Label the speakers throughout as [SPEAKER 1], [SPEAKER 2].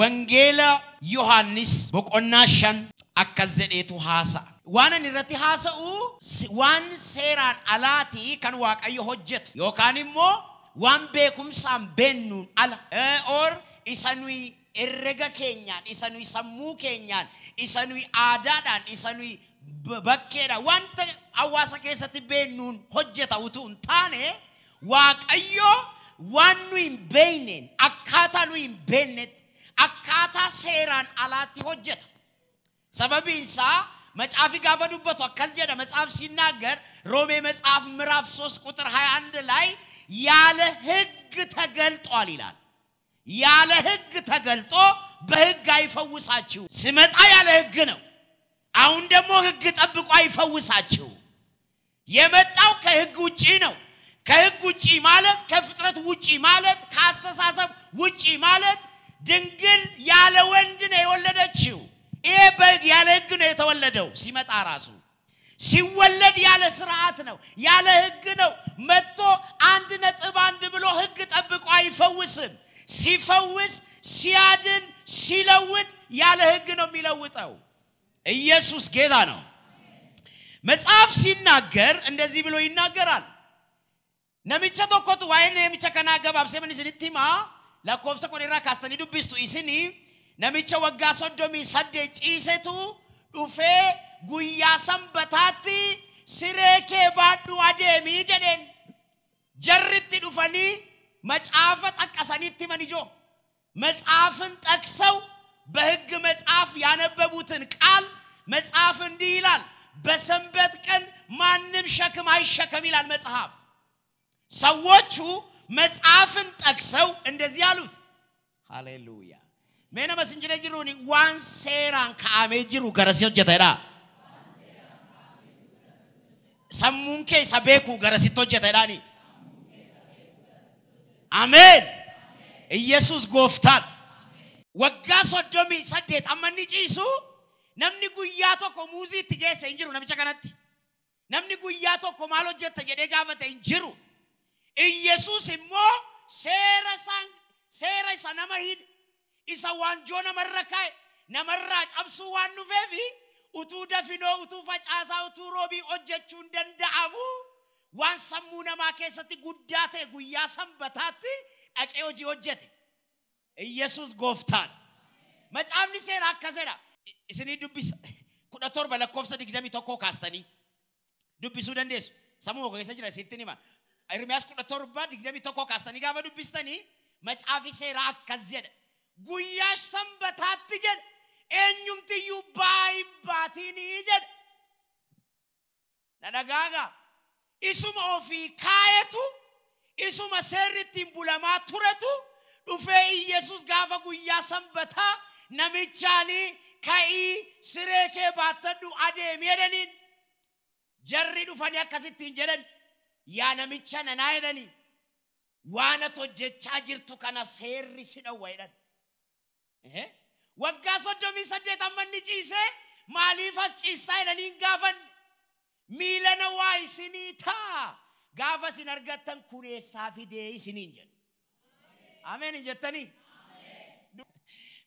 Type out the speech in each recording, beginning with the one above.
[SPEAKER 1] wangeela yohaannis boqonnaa shan akkas jedheetu haasa'a. waanan irratti haasa'u waan seeraan alaatii kan waaqayyo hojjetu yookaan immoo waan beekumsaan beennuun ala or isa nuyi herrega keenyaan isa nuyi sammuu keenyaan isa nuyi aadaadhaan isa nuyi bakkeedhaan wanta hawaasa keessatti beennuun hojjeta utuu hin taane waaqayyo waan nuyi hin beeyneen akkaataa nuyi hin beeknetti akkaataa seeraan alaatti hojjeta. Sababiin isaa መጽሐፊ ጋፈ ዱበቱ አካዚ ሄደ መጽሐፍ ሲናገር ሮሜ መጽሐፍ ምዕራፍ 3 ቁጥር 21 ላይ ያለ ህግ ተገልጧል ይላል። ያለ ህግ ተገልጦ በህግ አይፈውሳችሁ። ስመጣ ያለ ህግ ነው። አሁን ደግሞ ህግ ጠብቆ አይፈውሳችሁ። የመጣው ከህግ ውጪ ነው። ከህግ ውጪ ማለት ከፍጥረት ውጪ ማለት ከአስተሳሰብ ውጪ ማለት ድንግል ያለ ወንድ ነው የወለደችው። ይሄ በግ ያለ ህግ ነው የተወለደው። ሲመጣ ራሱ ሲወለድ ያለ ስርዓት ነው፣ ያለ ህግ ነው። መጥቶ አንድ ነጥብ አንድ ብሎ ህግ ጠብቆ አይፈውስም። ሲፈውስ፣ ሲያድን፣ ሲለውጥ ያለ ህግ ነው የሚለውጠው። ኢየሱስ ጌታ ነው። መጽሐፍ ሲናገር እንደዚህ ብሎ ይናገራል። ነሚቸ ቶኮቱ ዋይን የሚቸ ከናገብ አብሴመኒስን ኢቲማ lakkoofsa kun irraa kaastanii dubbistu isinii namicha waggaa soddomii saddeet ciisetu dhufee guyyaa sanbataatti siree kee baadhuu adeemii jedheen jarritti dhufanii macaafa xaqqasanitti man ijo መጽሐፍን ጠቅሰው በሕግ መጽሐፍ ያነበቡትን ቃል መጽሐፍ እንዲህ ይላል፣ በሰንበት ቀን ማንም ሸክም አይሸከም ይላል መጽሐፍ። ሰዎቹ መጽሐፍን ጠቅሰው እንደዚህ አሉት ሃሌሉያ ሜነ መስንጅነ ጅሩኒ ዋን ሴራን ከአሜ ጅሩ ገረሴ ሆጀተዳ ሰሙን ኬሳ ቤኩ ገረሲት ሆጀተዳኒ አሜን ኢየሱስ ጎፍታን ወጋ ሶዶሚ ሰዴት አመኒ ጪሱ namni guyyaa tokko muuziitti geesse hin jiru namicha kanatti namni guyyaa tokko maal hojjetta jedhee gaafate hin jiru ኢየሱስ እሞ seera isa nama hidhe isa waanjoo namarra kaa'e namarraa cabsuu waan dhufeefi utuu dafinoo utuu facaasaa utuu roobii hojjechuun danda'amu waan sammuu namaa keessatti guddaa ta'e guyyaa sanbataatti dhaqee hojii hojjete iyyasuus gooftaan macaafni seera akka jedha isinii dubbisa kudha torba lakkoofsa digdamii tokkoo kaastanii dubbisuu dandeessu sammuu keessa jira isitti hima Ermiyaas kudha torba digdami tokko kaastanii gaafa dubbistanii macaafi seeraa akkas jedha. Guyyaa sanbataatti jedha. Eenyumtiyyuu baay'in baatinii jedha. Nadhagaagaa. Isuma tu, kaayetu isuma seerri tu, bulamaa turetu dhufee Iyyasuus gaafa guyyaa sanbataa namichaanii kai sireke kee baattadhu adeemi jedhaniin. du fania akkasittiin jedhani. yaa namicha nanaa jedhanii waan ati hojjechaa jirtu kana seerri si dhowwa jedhan. Waggaa soddomii saddeet ammanni ciisee maaliif as ciisaa jedhanii hin gaafanne miilana waa isinii taa gaafa isin argattan kuneessaa fidee isiniin jedhu. Ameen hin jettanii?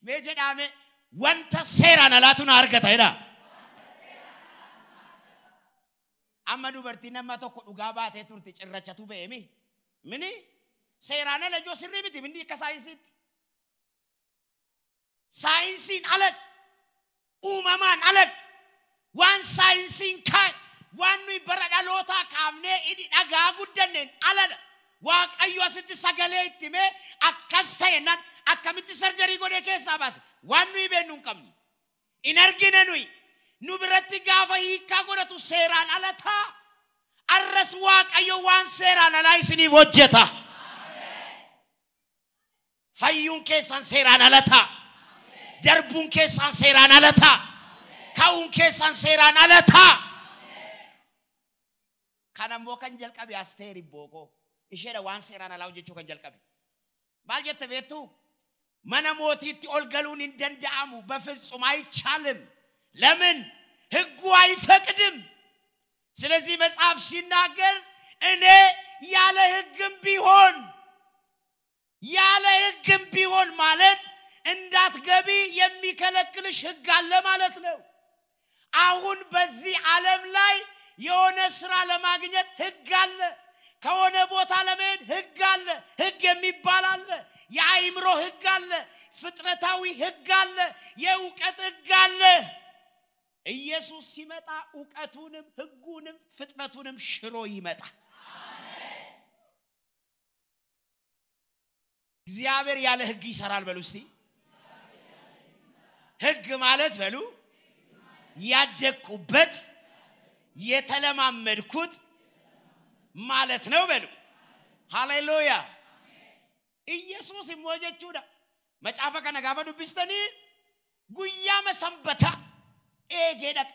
[SPEAKER 1] Mee jedhaame wanta seeraan alaatu na argata jedhaa. amma dubartii nama tokko dhugaa baatee turte cirrachatu ba'e mi mini seeraan ala ijoo sirrii miti mini akka saayinsiitti saayinsiin alad uumamaan alad waan saayinsiin kaay waan nuyi bara dhalootaa kaafnee inni dhagaa guddanneen alada waaqayyo asitti sagalee itti mee akkas ta'e nan akkamitti sarjarii godhee keessaa baase waan nuyi beennu hin qabnu hin argine nuyi nu biratti gaafa hiikkaa godhatu seeraan alataa arras waaqayyo waan seeraan alaa isiniif hojjeta fayyuun keessaan seeraan alataa darbuun keessaan seeraan alataa ka'uun keessaan seeraan alataa kan ammoo kan jalqabe asteeri bookoo isheedha waan seeraan alaa hojjechuu kan jalqabe maal jette beektu mana mootiitti ol galuun hin danda'amu befitsum አይቻልም ለምን ህጉ አይፈቅድም ስለዚህ መጽሐፍ ሲናገር እኔ ያለ ህግም ቢሆን ያለ ህግም ቢሆን ማለት እንዳትገቢ የሚከለክልሽ ህግ አለ ማለት ነው አሁን በዚህ ዓለም ላይ የሆነ ስራ ለማግኘት ህግ አለ ከሆነ ቦታ ለመሄድ ህግ አለ ህግ የሚባል አለ የአይምሮ ህግ አለ ፍጥረታዊ ህግ አለ የእውቀት ህግ አለ ኢየሱስ ሲመጣ እውቀቱንም ህጉንም ፍጥነቱንም ሽሮ ይመጣ እግዚአብሔር ያለ ህግ ይሰራል በሉ እስቲ። ህግ ማለት በሉ ያደግኩበት የተለማመድኩት ማለት ነው በሉ። ሃሌሉያ ኢየሱስ ሞጀቹዳ መጫፈ ከነጋፈ ቢስተኒ ጉያ መሰንበታ eegee dhaqa.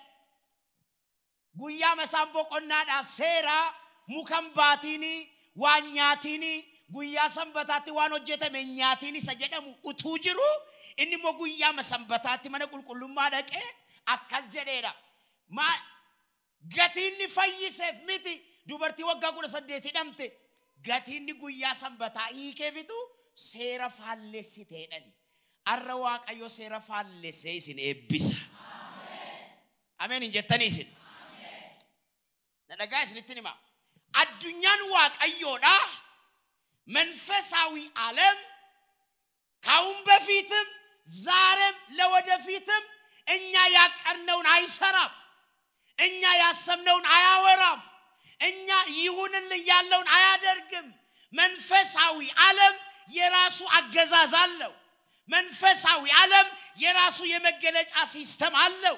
[SPEAKER 1] Guyyaa masaan boqonnaadhaa seeraa mukan baatiinii waan nyaatiinii guyyaa sanbataatti waan hojjetameen nyaatiin isa jedhamu utuu jiru innimoo guyyaama sanbataatti mana qulqullummaa dhaqee akkas jedheedha. Gatiin fayyiseef miti dubartii waggaa kudha saddeetii dhamte gatiin guyyaa sanbataa hiikee bitu seera faallessiteedhani. Arra waaqayyo seera faallessee isin eebbisa. Ameen hin jettanii isin. Dhagaa isinitti hima. መንፈሳዊ ዓለም ካሁን በፊትም ዛሬም ለወደፊትም እኛ ያቀነውን አይሰራም። እኛ ያሰብነውን አያወራም። እኛ ይሁንልን ያለውን አያደርግም። መንፈሳዊ ዓለም የራሱ አገዛዝ አለው። መንፈሳዊ ዓለም የራሱ የመገለጫ ሲስተም አለው።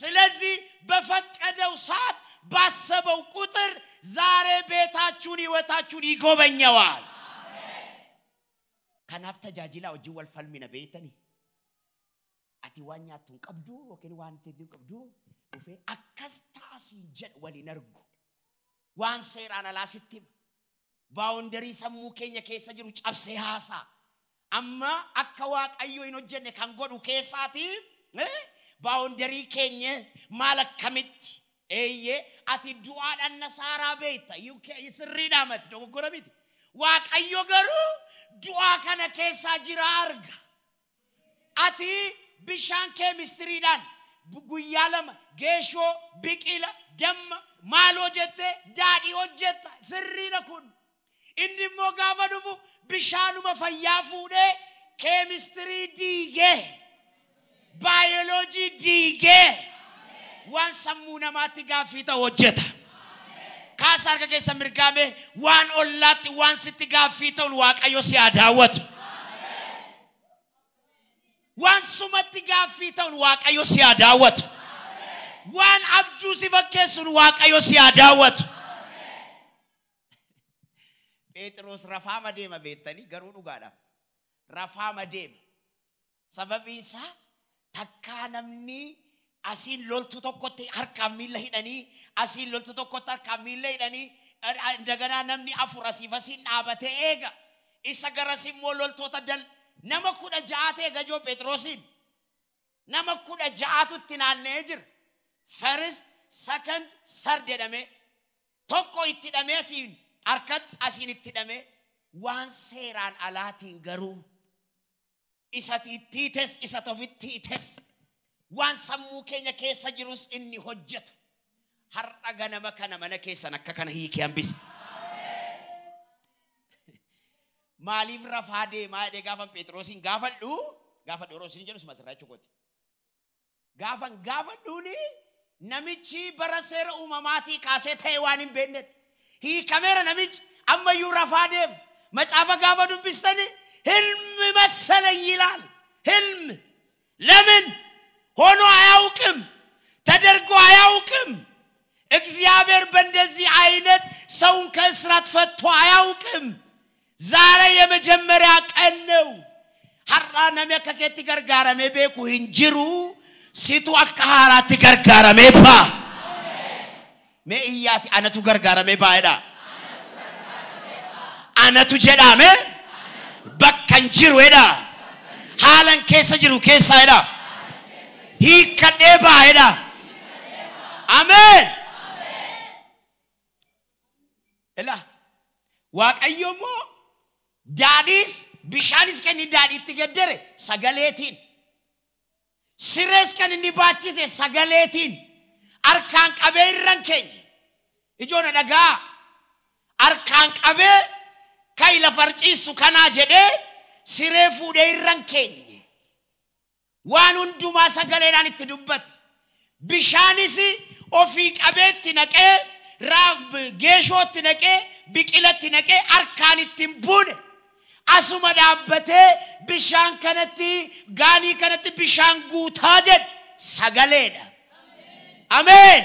[SPEAKER 1] ስለዚህ በፈቀደው ሰዓት ባሰበው ቁጥር ዛሬ ቤታችሁን ህይወታችሁን ይጎበኘዋል kanaaf tajaajila hojii wal falmina beeytani ati waan nyaattu hin qabdu yookiin waan teetti hin qabdu dhufee akkas taasii jedhu waliin argu waan seeraan alaa sitti baawundarii sammuu keenya keessa jiru cabsee haasaa amma akka waaqayyo hin hojjenne kan godhu keessaatiin baawundarii keenya maal akkamitti eeyyee ati du'aadhaan nasaaraa beekta sirriidhaan mati dogoggora miti waaqayyo garuu du'aa kana keessaa jira arga ati bishaan keemistiriidhaan guyyaa lama geeshoo biqila damma maal jettee daadhii hojjetta sirriidha kun inni immoo gaafa dhufu bishaanuma fayyaa fuudhee keemistirii diigee. baayoloojii diigee waan sammuu namaatti gaaffii ta'e hojjeta. kaasa harka keessa mirgaame waan ollaatti waan sitti gaaffii ta'uun waaqayyo si haa daawwatu. Waan sumatti gaaffii ta'uun waaqayyo si haa daawwatu. Waan abjuu si fakkeessuun waaqayyo si haa daawwatu. Phexros rafaama deema beektanii garuu dhugaadha. Rafaama deema. Sababiin isaa takkaa namni asiin loltu tokkotti harkaan miila hidhanii asiin loltu tokkotti harkaan miila hidhanii daganaa namni afur asiif asiin dhaabatee eega isa garas immoo loltoota dal nama kudha ja'aatu eega joo phexrosiin nama kudha ja'aatu itti naanna'ee jira first second third jedhamee tokko itti dhamee asiin harkatti asiin itti dhamee waan seeraan alaatiin garuu isatiittiites isat ofittiites waan sammuu keenya keessa jirus inni hojjetu har'a ganama kana mana keessan akka kana hiikee hambise. Maaliif rafaa deemaa jedhee gaafan Phexrosiin gaafadhu gaafadhu yeroo isin jedhu sumas irraa jechuudha. Gaafan gaafadhuuni namichi bara seera uumamaatii kaasee ta'e waan hin beekne hiikameera namichi ammayyuu rafaa deema macaafa gaafa dubbistanii ህልም መሰለኝ ይላል። ህልም ለምን ሆኖ አያውቅም፣ ተደርጎ አያውቅም። እግዚአብሔር በእንደዚህ አይነት ሰውን ከእስራት ፈቶ አያውቅም። ዛሬ የመጀመሪያ ቀን ነው። ሀራነሜ ከኬት ገርጋረሜ ቤኩ ሂንጅሩ ሲቱ አካ ሀራት ባ ሜ አነቱ ገርጋረሜ ባይዳ አነቱ ጀዳሜ kan jiru jedha haalan keessa jiru keessaa jedha hiikkadhee baa jedha ameen ila waaqayyo immoo daadhiis kani kan inni daadhiitti gaddare sires sirees kan inni baachise sagaleetiin abe qabee irran keenya ijoona dhagaa harkaan qabee kan lafarciisu kanaa jedhee siree fuudhee irraan keenye waan hundumaa sagaleedhaan itti dubbate bishaanis ofii qabeetti naqee geeshootti naqee biqilatti naqee harkaan ittiin buune asuma dhaabbatee bishaan kanatti gaanii kanatti bishaan guutaa jedhe sagaleedha. Ameen.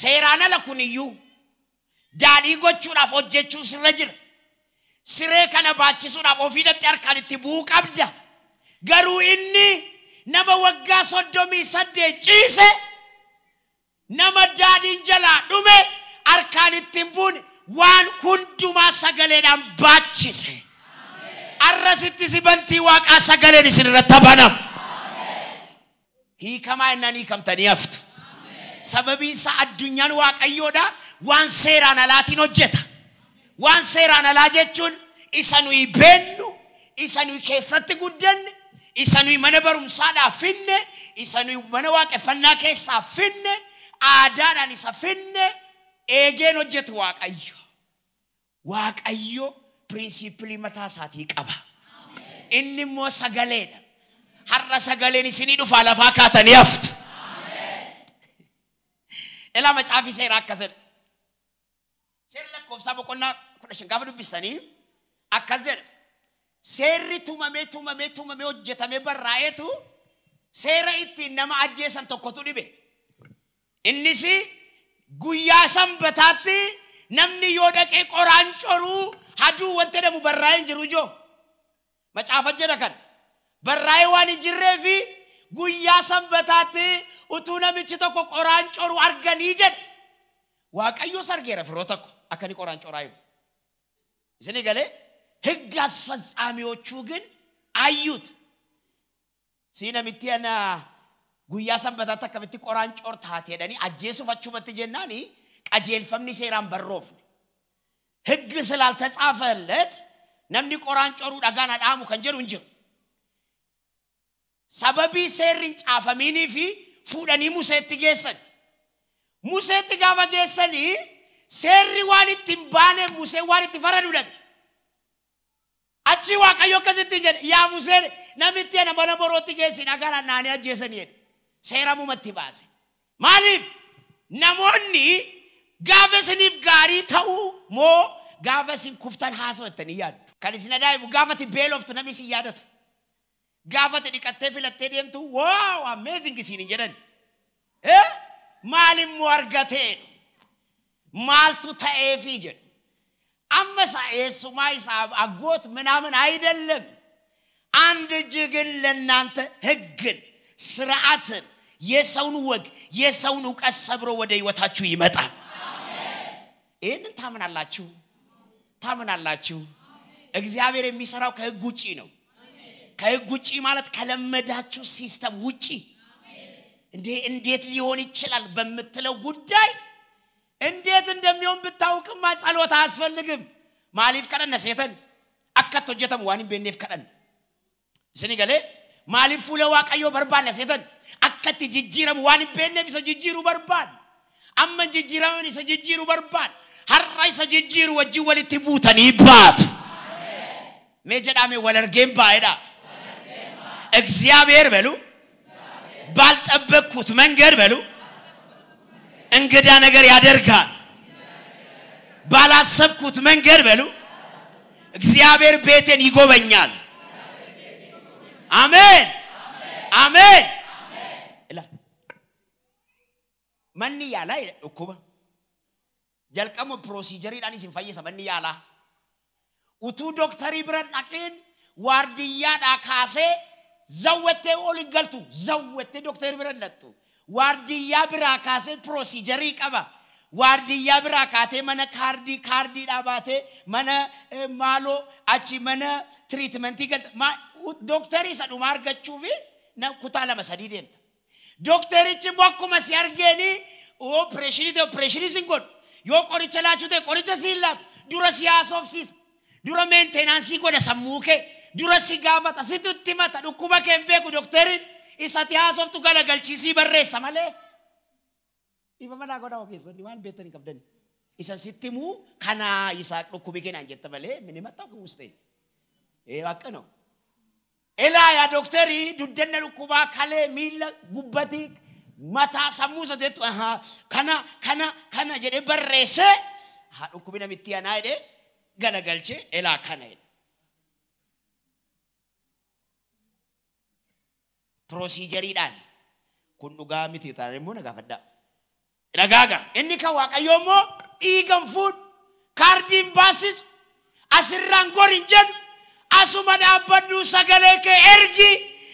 [SPEAKER 1] Seeraan ala kun iyyuu daadhii gochuudhaaf hojjechuus irra jira. siree kana baachisuudhaaf ofii datti harkaan itti bu'uu qabda garuu inni nama waggaa soddomii saddeet ciise nama daadhiin jalaa dhume harkaan ittiin buune waan hundumaa sagaleedhaan baachise arrasitti sibantii waaqaa sagaleen isin irratti banam hiikamaa innaan hiikamtanii haftu sababiin isaa addunyaan waaqayyoodha waan seeraan alaatiin hojjeta waan seeraan alaa jechuun isa nuyi beennu isa nuyi keessatti guddanne isa nuyi mana barumsaadhaaf finne isa nuyi mana waaqeffannaa keessaa finne aadaadhaan isa finne eegeen hojjetu waaqayyo waaqayyo pirinsipilii mataa isaatii qaba inni immoo sagaleedha har'a sagaleen isinii dhufaa lafaa kaatanii haftu elama caafii seera akkasadha seera lakkoofsaa boqonnaa kudha shan gaafa dubbistanii akkas jedha seerri tumamee tumamee tumamee hojjetamee barraa'eetu seera ittiin nama ajjeesan tokkotu dhibe innis guyyaa sanbataatti namni nam dhaqee qoraan coruu haduu wanti jedhamu barraa'ee hin jiru ijoo macaafa jedha kan barraa'ee waan jirevi jirree fi guyyaa sanbataatti utuu namichi tokko qoraan coruu arganii jedha waaqayyos argeera firoota ko akka inni qoraan coraa jiru ስንገሌ ህግ አስፈጻሚዎቹ ግን አዩት ሲነ ሚቲያና ጉያ ሰንበታት አከሚቲ ቆራን ጮር ታቴደኒ አጄሱፈቹመት ጀናኒ ቀጄልፈምኒ ሴራን በሮፍነ ህግ ስላልተጻፈለት namni qoraan coruu dhagaan dhaamu kan jedhu hin jiru. Sababii seerri hin caafamiinii fi fuudhanii Museetti geessan. Museetti gaafa geessanii seerri waan ittiin baane Museen waan itti faraduu dhabe. Achii Waaqayyo akkasitti jedhe yaa Museen namitti ana mana borootti geessin agar annaanii ajjeesanii jedhe. Seera mumatti baase. Maaliif? Namoonni gaafa isiniif gaarii ta'uu moo gaafa isin kuftan haasawattanii yaaddu. Kan isin adaa'ibu gaafa itti beeloftu namni isin yaadatu. Gaafa itti dhiqattee filattee deemtu wow amazing isin hin jedhan. Maalimmoo argateedha. ማልቱ ta'eef አመሳ የሱማ አጎት ምናምን አይደለም አንድ እጅ ግን ለእናንተ ህግን ስርዓትን የሰውን ወግ የሰውን እውቀት ሰብሮ ወደ ህይወታችሁ ይመጣል ይህንን ታምናላችሁ ታምናላችሁ እግዚአብሔር የሚሰራው ከህግ ውጪ ነው ከህግ ውጪ ማለት ከለመዳችሁ ሲስተም ውጪ እንዴ እንዴት ሊሆን ይችላል በምትለው ጉዳይ እንዴት እንደሚሆን ብታውቅማ ጸሎት አያስፈልግም ማሊፍ ቀደን ነሴተን አከት ወጀተም ዋኒም ቤኔፍ ቀደን ስኒገሌ ማሊፍ ፉለ ዋቀዮ በርባን ነሴተን አከት ጅጅረም ዋኒም ቤኔፍ ሰ በርባን አመ ጅጅረምን ሰ ጅጅሩ በርባን ሀራይ ሰ ጅጅሩ ወጅ ቡተን ይባት ሜጀዳሜ ወለርጌም ባይዳ እግዚአብሔር በሉ ባልጠበቅኩት መንገድ በሉ እንግዳ ነገር ያደርጋል። ባላሰብኩት መንገድ በሉ እግዚአብሔር ቤቴን ይጎበኛል። አሜን አሜን። ላ መን ያላ እኩባ ጀልቀሞ ፕሮሲጀሪ ዳኒ ሲንፈየሰ መን ያላ ኡቱ ዶክተሪ ብረን አቅሊን ዋርድያ ዳካሴ ዘወቴ ኦልገልቱ ዘወቴ ዶክተሪ ብረን ነጡ waardiyyaa biraa kaasee piroozijarii qaba. Waardiyyaa biraa kaatee mana kaardii kaardiidhaa baatee mana maaloo achi mana tiriitmentii galta. Dooktarii isa dhumaa argachuu fi kutaa lama sadii deemta. Dooktarichi immoo akkuma si argeeni opereeshinii ta'e opereeshinii sin godhu. Yoo qoricha laachuu ta'e qoricha siin laatu. Dura si haasofsiisa. Dura meenteenaansii godha sammuu kee. Dura si gaafata. Situtti mata dhukkuba kee hin beeku dookteriin. isa tihaasoftu galagalchiisii barreessa malee. Dhiibamanaa godhaa ogeessonni waan beektanii qabdani. Isa sitti muu kanaa isaa dhukkubi kennaan jette malee minima ta'u kuustee. Ee akka noo. Elaa yaa dooktarii duddanna dhukkubaa kalee miila gubbatii mataa sammuu sadeetu ahaa kana kana kana jedhee barreessee haa dhukkubi namitti anaa jedhee galagalchee elaa kana jedhe. piroosiijariidhaan. dan kunduga miti tarimu naga na gaafadhaa. Dhagaaga. Inni kan waaqayyoo immoo dhiigan fuudhu. Kaardiin baasisu. Asuma dhaabbadhu sagalee kee ergi.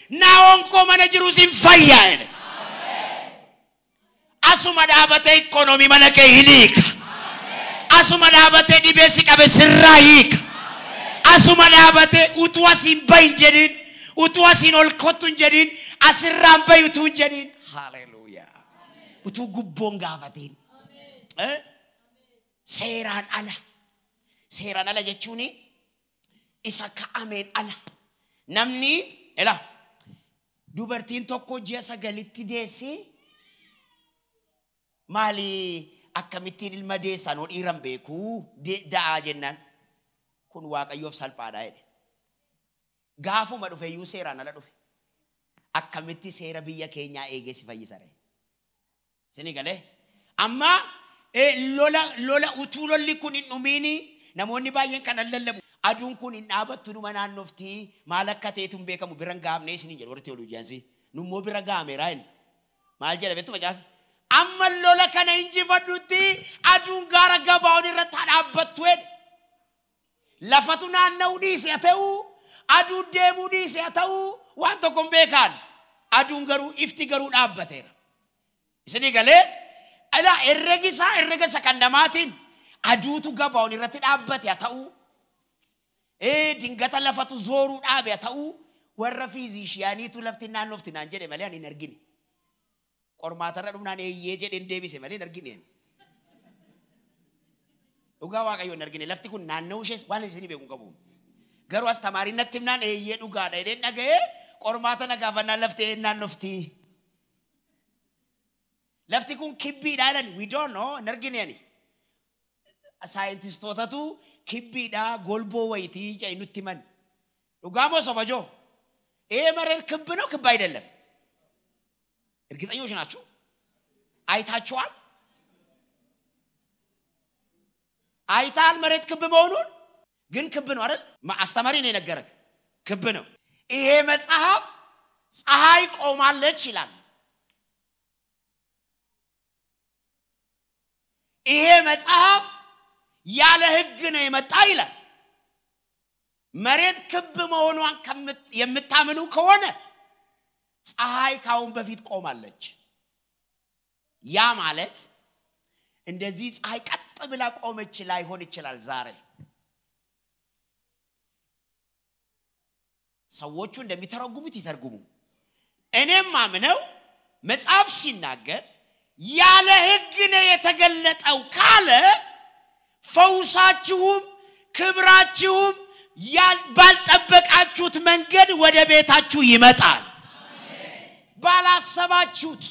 [SPEAKER 1] Naa onkoo mana jurusin sin fayyaa. Asuma dhaabatee ekonomi mana ke hin hiika. Asuma dhaabatee di basic qabe sirraa hiika. Asuma dhaabatee utwasin asiin jadi jedhin. ol asirampe bahi utuu Haleluya. jedhin gubong Utuu gubboon Eh? Seran ala. Seran ala jechuun isa Amin ala. Namni ela Dubertin tokko ji'a sagalitti Mali, Mali akkamittiin ilma deessan hoo dhiiran beekuu da'aa jennaan kun waaqayyoof salphaadha ini. Gafu madu iyyuu seeraan ala dhufe. akkamitti seera biyya keenyaa eegeesi fayyisare. Sini galee amma lola lola utuu lolli kun hin dhumiini namoonni baay'een kan lallabu. Aduun kun hin dhaabattu dhuma naannoofti maal akka ta'etu hin beekamu biran gaafnee isin jedhu warri teolojiyaansi. Nummoo bira gaame raayin maal jedhame tuma caafi. Amma lola kana injifadhutti aduun gaara gabaa'oon irratti dhaabbattu lafa tu naanna'uu dhiise ta'uu. aduu deemuu dhiise haa ta'uu waan tokko hin beekaan aduun garuu ifti garuu dhaabbateera isinii galee ilaa herregi isaa herrega sakandamaatiin aduutu gabaa'uun irratti dhaabbate haa ta'uu dingata lafatu zooruu dhaabe haa ta'uu warra fiiziishiyaaniitu lafti naannoofti naan jedhe malee ani hin argine qormaatarra dhumnaan eeyyee jedheen deebise malee hin argine dhugaa waaqayyoon argine lafti kun naannoo ishees waan isin beeku qabu. ገሩ አስተማሪነት ትምናን እየ ዱጋዳ ይደን ነገ ቆርማተ ነጋፈና ለፍቴ እናን ነፍቲ ለፍቲ ኩን ኪቢ ዳለን ዊ ዶንት ኖ ነርግኔኒ ሳይንቲስቶታቱ ኪቢዳ ጎልቦ ወይቲ ጨይኑት መን ዱጋሞ ሶበጆ ይሄ መሬት ክብ ነው ክብ አይደለም እርግጠኞች ናችሁ አይታችኋል አይታል መሬት ክብ መሆኑን ግን ክብ ነው አይደል? አስተማሪ ነው የነገረክ። ክብ ነው። ይሄ መጽሐፍ ፀሐይ ቆማለች ይላል። ይሄ መጽሐፍ ያለ ህግ ነው የመጣ ይላል። መሬት ክብ መሆኗን የምታምኑ ከሆነ ፀሐይ ካሁን በፊት ቆማለች። ያ ማለት እንደዚህ ፀሐይ ቀጥ ብላ ቆመች ላይሆን ይችላል ዛሬ ሰዎቹ እንደሚተረጉሙት ይተርጉሙ እኔም አምነው መጽሐፍ ሲናገር ያለ ህግ ነው የተገለጠው ካለ ፈውሳችሁም ክብራችሁም ባልጠበቃችሁት መንገድ ወደ ቤታችሁ ይመጣል ባላሰባችሁት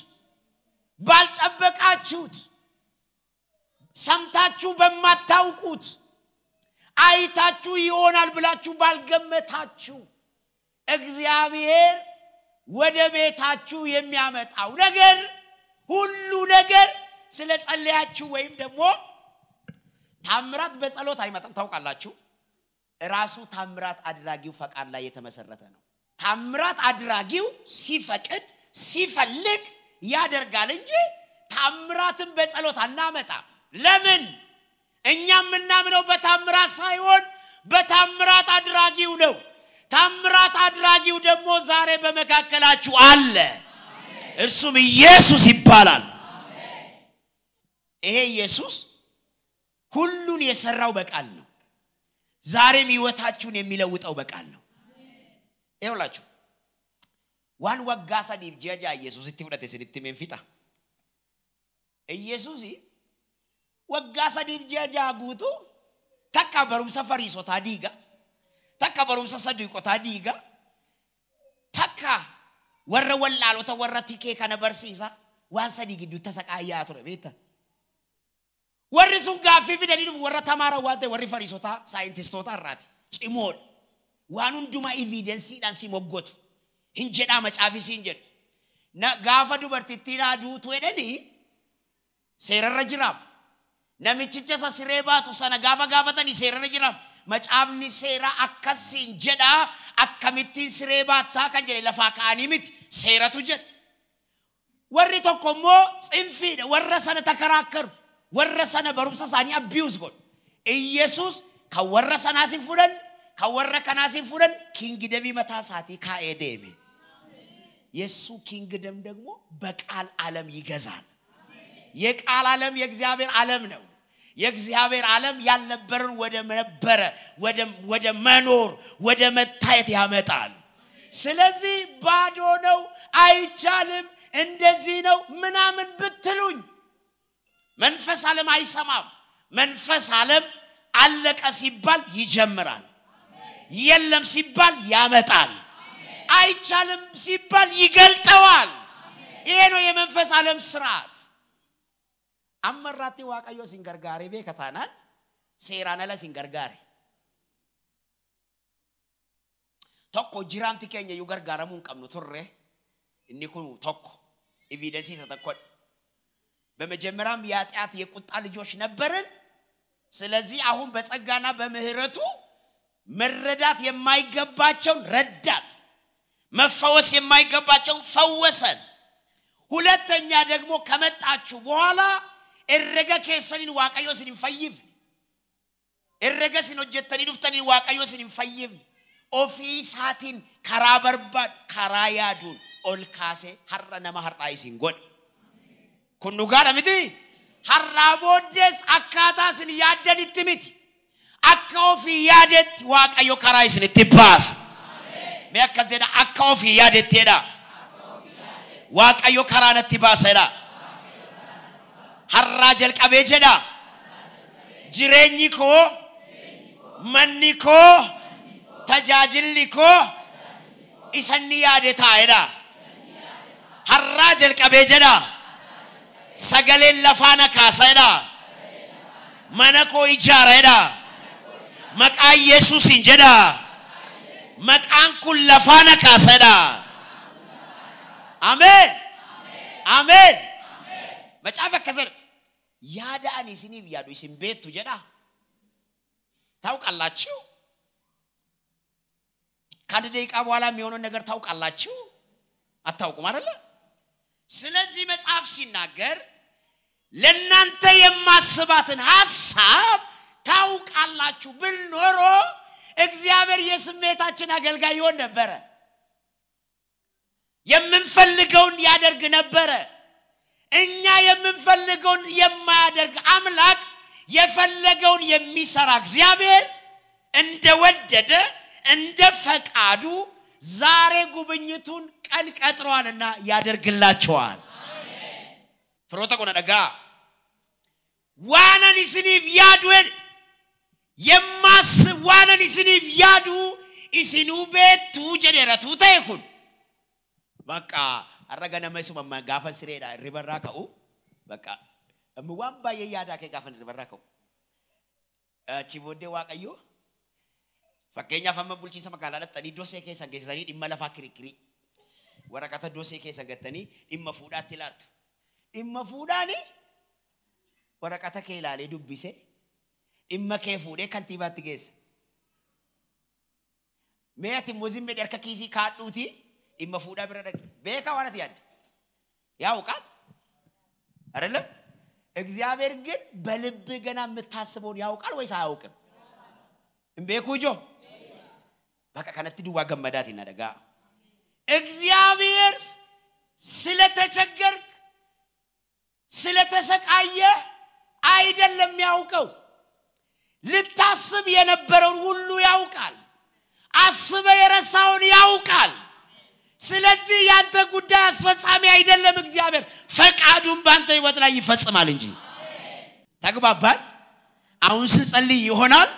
[SPEAKER 1] ባልጠበቃችሁት ሰምታችሁ በማታውቁት አይታችሁ ይሆናል ብላችሁ ባልገመታችሁ እግዚአብሔር ወደ ቤታችሁ የሚያመጣው ነገር ሁሉ ነገር ስለ ጸለያችሁ ወይም ደግሞ ታምራት በጸሎት አይመጣም ታውቃላችሁ ራሱ ታምራት አድራጊው ፈቃድ ላይ የተመሰረተ ነው ታምራት አድራጊው ሲፈቅድ ሲፈልግ ያደርጋል እንጂ ታምራትን በጸሎት አናመጣ ለምን እኛ የምናምነው በታምራት ሳይሆን በታምራት አድራጊው ነው ታምራት አድራጊው ደግሞ ዛሬ በመካከላችሁ አለ። እርሱም ኢየሱስ ይባላል። ይሄ ኢየሱስ ሁሉን የሰራው በቃል ነው። ዛሬም ህይወታችሁን የሚለውጠው በቃል ነው። ይኸውላችሁ ዋን ወጋሳ ዲብጃጃ ኢየሱስ እቲ ፍደቴ ስንትም ኢየሱስ ወጋሳ ዲብጃጃ ጉቱ ተካ በሩም ሰፈሪሶታ ዲጋ takka barumsa sadii qotaa diiga takka warra wallaalota warra tikee kana barsiisa waan sadii gidduu tasa qaayyaa ture beekta. Warri sun gaaffii fidanii dhufu warra tamaaraa waan ta'e warri fariisotaa saayintistoota irraati cimoodha. Waan hundumaa iviidensiidhaan si moggotu hin jedhaa macaafii siin jedhu. Gaafa dubartittiin aduutu jedhanii seerarra jiraama. Namichicha sa siree baatu sana gaafa gaafatanii seerarra jiraama. macaafni seeraa akkasiin jedhaa akkamittiin siree baattaa kan jedhe lafaa ka'anii miti seeratu jedha. Warri tokko immoo tsinfiidha warra sana takaraakkaru warra sana barumsa isaanii abbius godhu. Iyyesuus kan warra sanaas hin fudhanne kan warra kanaas hin fudhanne kiingidabii mataa isaatii kaa'ee deeme. የእሱ ኪንግደም ደግሞ በቃል ዓለም ይገዛል። የቃል ዓለም የእግዚአብሔር alam ነው። የእግዚአብሔር ዓለም ያልነበረን ወደ ነበረ ወደ መኖር ወደ መታየት ያመጣል ስለዚህ ባዶ ነው አይቻልም እንደዚህ ነው ምናምን ብትሉኝ መንፈስ ዓለም አይሰማም መንፈስ ዓለም አለቀ ሲባል ይጀምራል የለም ሲባል ያመጣል አይቻልም ሲባል ይገልጠዋል ይሄ ነው የመንፈስ ዓለም ስርዓት amma irratti waaqayyo isin gargaaree beeka taanaan seeraan ala isin gargaare. Tokko jiraamti keenya iyyuu gargaaramuu hin qabnu turre inni kun tokko ኢቪደንስ ተተኮል በመጀመሪያም የኃጢአት የቁጣ ልጆች ነበርን። ስለዚህ አሁን በጸጋና በምህረቱ መረዳት የማይገባቸውን ረዳን፣ መፈወስ የማይገባቸውን ፈወሰን። ሁለተኛ ደግሞ ከመጣችሁ በኋላ Errega keessaniin waaqayyo isin hin fayyifne. Errega isin hojjettanii dhuftaniin waaqayyo isin hin fayyifne. Ofii isaatiin karaa barbaadu karaa yaaduun ol kaasee har'a nama har'aa isin godhe. Kun dhugaadha miti? Har'aa booddees akkaataa isin yaaddanitti miti. Akka ofii yaadetti waaqayyo karaa isinitti baasa. Mee akkas jedha akka ofii yaadettedha. Waaqayyo karaa natti baasa jedha. harraa jalqabee jedha jireenyi koo manni koo tajaajilli koo isanni yaade taa'edha harraa jalqabee jedha sagaleen lafaana kaasa'edha mana koo ijaara'edha maqaa yesuusin jedha maqaan kun lafaana kaasa'edha ameen ameen da'an isiniif yaadu isin beektu jedha ታውቃላችሁ? ከአንድ ደቂቃ በኋላ የሚሆነውን ነገር ታውቃላችሁ? አታውቁም አደለ? ስለዚህ መጽሐፍ ሲናገር ለእናንተ የማስባትን ሀሳብ ታውቃላችሁ ብል ኖሮ እግዚአብሔር የስሜታችን አገልጋይ ይሆን ነበረ። የምንፈልገውን ያደርግ ነበረ። እኛ የምንፈልገውን የማያደርግ አምላክ የፈለገውን የሚሰራ እግዚአብሔር እንደወደደ እንደ ፈቃዱ ዛሬ ጉብኝቱን ቀን ቀጥሯልና ያደርግላቸዋል ፍሮተቆነ ደጋ ዋነን ኢስኒፍ ያድወን የማስብ ዋነን ኢስኒፍ ያዱ ኢሲኑ ቤቱ ጀደረቱ ተይኩን በቃ har'a ganama isuma gaafa sireedha irribarraa ka'u bakka waan baay'ee yaadaa kee gaafa irribarraa ka'u. Achi booddee waaqayyoo fakkeenyaaf amma bulchiinsa magaalaa dhattanii dosee keessan geessisanii dhimma lafaa kirikirii waraqata dosee keessa gattanii dhimma fuudhaatti laattu. Dhimma fuudhaani waraqata kee ilaalee dubbise dhimma kee fuudhee kantiibaatti geessa. Mee ati muzimmee harka kiisii kaadhuutii. dhimma fuudhaa bira dhaqe beekaa ያውቃል አይደለም? እግዚአብሔር ግን በልብህ ገና የምታስበውን ያውቃል ወይስ አያውቅም? እምቤኩጆ በቃ ከነቲ ድዋ ገመዳት ይናደጋ እግዚአብሔር ስለተቸገርክ ስለተሰቃየ አይደለም ያውቀው ልታስብ የነበረውን ሁሉ ያውቃል። አስበ የረሳውን ያውቃል። ስለዚህ ያንተ ጉዳይ አስፈጻሚ አይደለም። እግዚአብሔር ፈቃዱን በአንተ ህይወት ላይ ይፈጽማል እንጂ። ተግባባል? አሁን ስጸልይ ይሆናል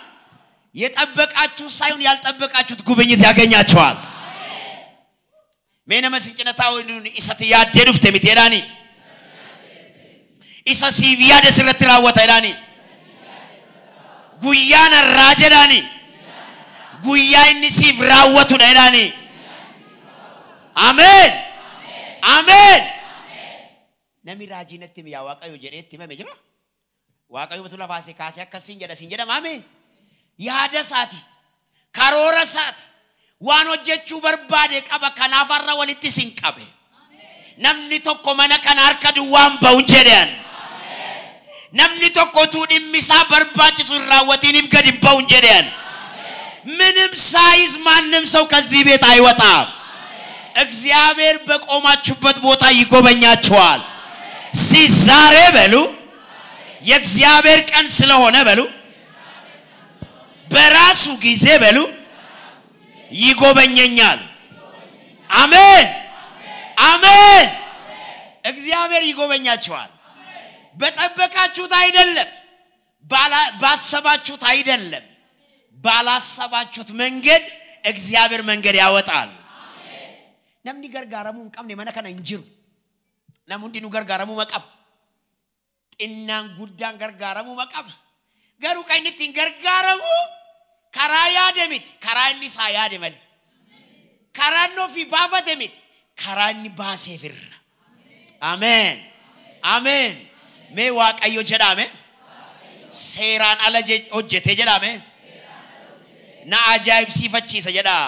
[SPEAKER 1] የጠበቃችሁ ሳይሆን ያልጠበቃችሁት ጉብኝት ያገኛቸዋል። ሜነ መስንጭነታዊን ኢሰት ያዴ ዱፍቴ ሄዳኒ ኢሰ ሲቪያ ያደ ስረት ሄዳኒ ጉያነ ራጀ ዳኒ ጉያ ኢኒ ሲቭ ራወቱ ሄዳኒ አሜን አሜን namni raajii natti himi yaa waaqayyo jedheetti himame jira waaqayyo utuu lafaasee kaasee akkasiin jedha siin jedha maame yaada isaati karoora isaati waan hojjechuu barbaade qaba kanaafarra walitti isin qabe namni tokko mana kana harka duwwaan ba'uun jedhan namni tokko utuu dhimmisaa barbaachisu hin raawwatiniif gadi hin ba'uun jedhan ምንም ሳይዝ ማንም ሰው ከዚህ ቤት አይወጣም እግዚአብሔር በቆማችሁበት ቦታ ይጎበኛችኋል። ሲ ዛሬ በሉ የእግዚአብሔር ቀን ስለሆነ በሉ በራሱ ጊዜ በሉ ይጎበኘኛል። አሜን አሜን። እግዚአብሔር ይጎበኛችኋል። በጠበቃችሁት አይደለም፣ ባሰባችሁት አይደለም፣ ባላሰባችሁት መንገድ እግዚአብሔር መንገድ ያወጣል። namni gargaaramuu hin qabne mana kana hin jiru. Namni hundinuu gargaaramuu ma qaba. Xinnaan guddaan gargaaramuu ma qaba. Garuu kan inni ittiin gargaaramu karaa yaade miti. Karaa inni isaa yaade malee. Karaa inni ofii baafate miti. Karaa inni baaseef irra. Ameen. Ameen. Mee Waaqayyo jedhaame. Seeraan ala hojjete jedhaame. Na ajaa'ibsiifachiisa jedhaa.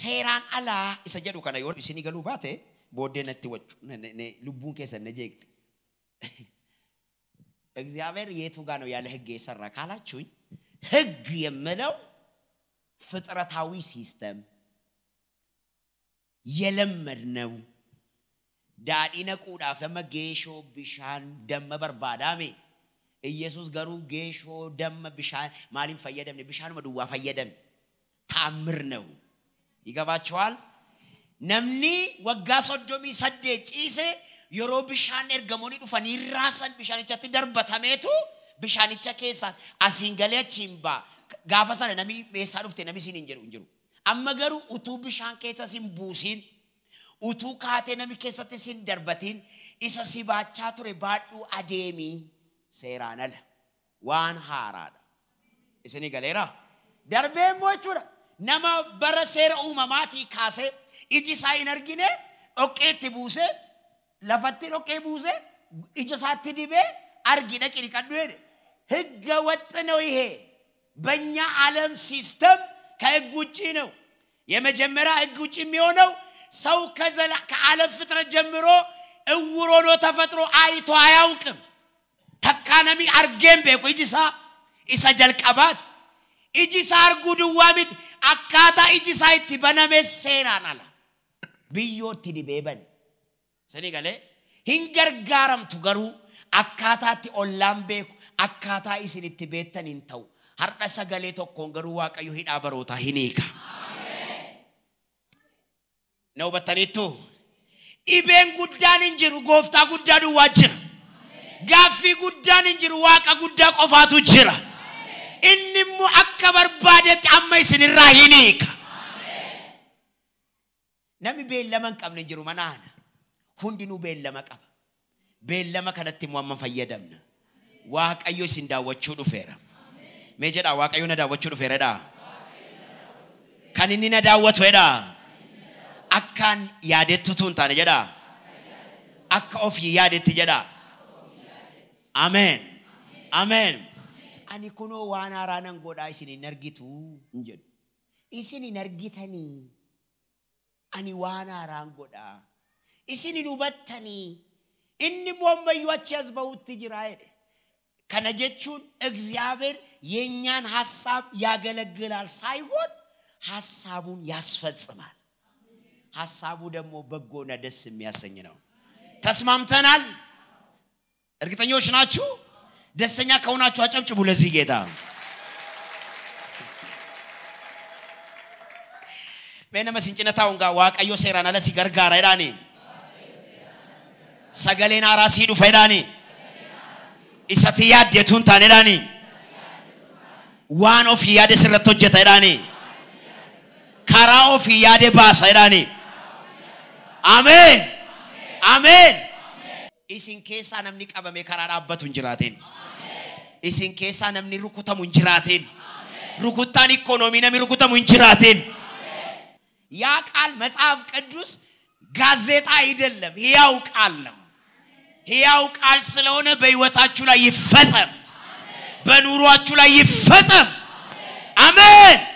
[SPEAKER 1] seeraan alaa isa jedhu kana yoo isinii galuu baate booddee natti wachu lubbuun keessan na jeegde እግዚአብሔር የቱ ጋር ነው ያለ ህግ የሰራ ካላችሁኝ ህግ የምለው ፍጥረታዊ ሲስተም የለመድ ነው ዳዲ ነቁዳፍ ደመ ጌሾ ቢሻን ደመ በርባዳሜ ኢየሱስ ገሩ ጌሾ ደመ ቢሻን ማሊም ፈየደም ቢሻኑመ ዱዋ ፈየደም ታምር ነው namni waggaa soddomii saddeet ciise yeroo bishaan ergamoonni dhufanii raasan bishaanichatti darbatameetu bishaanicha keessaan asiin galee achiin baa gaafa sana namni meeshaa namni hin jedhu Amma garuu utuu bishaan keessa siin buusiin utuu kaatee nami keessatti siin darbatiin isa si baachaa ture baaduu adeemii seeraan ala waan haaraadha. Isinii galeeraa? Darbee immoo jechuudha. nama bara seera uumamaatii kaasee iji isaa hin argine dhoqqeetti buusee lafatti dhoqqee buusee ija isaatti dibee argina qiriqadhu jedhe ህገ ወጥ ነው ይሄ በእኛ ዓለም ሲስተም ከህግ ውጭ ነው የመጀመሪያ ህግ ውጭ የሚሆነው ሰው ከዓለም ፍጥረት ጀምሮ እውር ሆኖ ተፈጥሮ አይቶ አያውቅም ተካነሚ አርጌም ቤቁ ኢጂሳ ኢሰ ጀልቀባት ኢጂሳ አርጉ ድዋሚት akkaataa ijisaa itti banamee seenaan ala biyyoo dhibee bane galee hin gargaaramtu garuu akkaataatti ollaan beeku akkaataa isin itti beektan hin ta'u har'a sagalee tokkoon garuu waaqayyo hidhaa barootaa hin hiika. Na hubattaniittu dhibeen guddaan hin jiru gooftaa guddaa duwwaa jira. Gaaffii guddaan hin jiru waaqa guddaa qofaatu jira. innimmu akka barbaadetti amma isinirraa hin hiika namni beellama hin qabne jiru manaana hundinuu beellama qaba beellama kanatti immoo amma fayyadamna waaqayyo isin daawwachuu dhufeera mee jedhaa waaqayyo na daawwachuu dhufeeradha kan inni na daawwatedha akkaan yaadettutu hin taane jedhaa akka ofii yaadetti jedhaa ameen ameen ani kunoo waan haaraa nan godhaa isin hin argitu hin jedhu. Isin hin argitanii ani waan haaraan godhaa. Isin hin hubattanii inni boombayyuu achi as ba'utti jiraa jedhe. Kana jechuun egziyaabeer እግዚአብሔር የእኛን ሀሳብ ያገለግላል ሳይሆን ሀሳቡን ያስፈጽማል። dammoo baggoo na ደስ miyaasanyi ነው። Tasmaamtanaal? Ergitanyoo shinaachuu? ደስተኛ ከሆናችሁ አጨብጭቡ ለዚህ ጌታ። በነመ ሲንጭነታውን ጋር ዋቀዮ ሴራና ለሲ ገርጋራ ይዳኔ ሰገሌን ራሲ ዱፈ ይዳኔ ኢሰት ያደቱን ታኔ ዳኔ ዋን ኦፍ ያደ ስረት ጀታ ይዳኔ ካራ ኦፍ ያደ ባሳ ይዳኔ አሜን አሜን ኢሲን ኬሳ ነምኒ ቀበሜ ከራ ዳበቱን ጅራቴን isin keessaa namni rukutamu hin jiraateen rukuttaan ikoonoomii namni rukutamu hin jiraateen ያ ቃል መጽሐፍ ቅዱስ ጋዜጣ አይደለም፣ ሕያው ቃል ነው። ሕያው ቃል ስለሆነ በህይወታችሁ ላይ ይፈጸም፣ በኑሯችሁ ላይ ይፈጸም። Ameen.